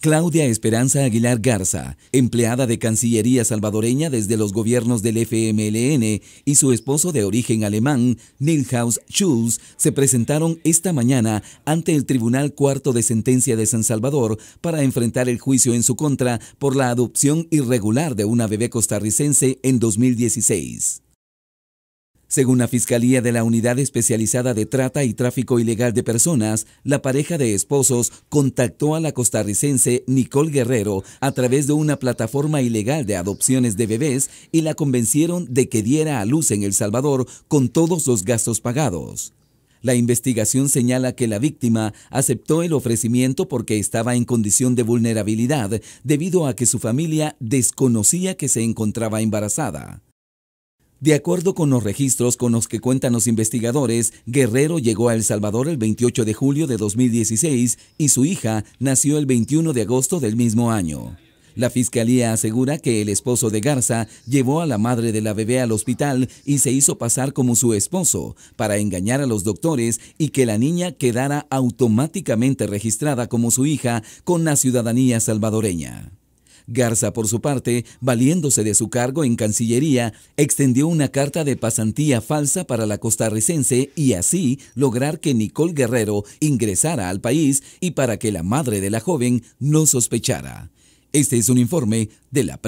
Claudia Esperanza Aguilar Garza, empleada de Cancillería salvadoreña desde los gobiernos del FMLN y su esposo de origen alemán, Nilhaus Schulz, se presentaron esta mañana ante el Tribunal Cuarto de Sentencia de San Salvador para enfrentar el juicio en su contra por la adopción irregular de una bebé costarricense en 2016. Según la Fiscalía de la Unidad Especializada de Trata y Tráfico Ilegal de Personas, la pareja de esposos contactó a la costarricense Nicole Guerrero a través de una plataforma ilegal de adopciones de bebés y la convencieron de que diera a luz en El Salvador con todos los gastos pagados. La investigación señala que la víctima aceptó el ofrecimiento porque estaba en condición de vulnerabilidad debido a que su familia desconocía que se encontraba embarazada. De acuerdo con los registros con los que cuentan los investigadores, Guerrero llegó a El Salvador el 28 de julio de 2016 y su hija nació el 21 de agosto del mismo año. La fiscalía asegura que el esposo de Garza llevó a la madre de la bebé al hospital y se hizo pasar como su esposo para engañar a los doctores y que la niña quedara automáticamente registrada como su hija con la ciudadanía salvadoreña. Garza, por su parte, valiéndose de su cargo en Cancillería, extendió una carta de pasantía falsa para la costarricense y así lograr que Nicole Guerrero ingresara al país y para que la madre de la joven no sospechara. Este es un informe de la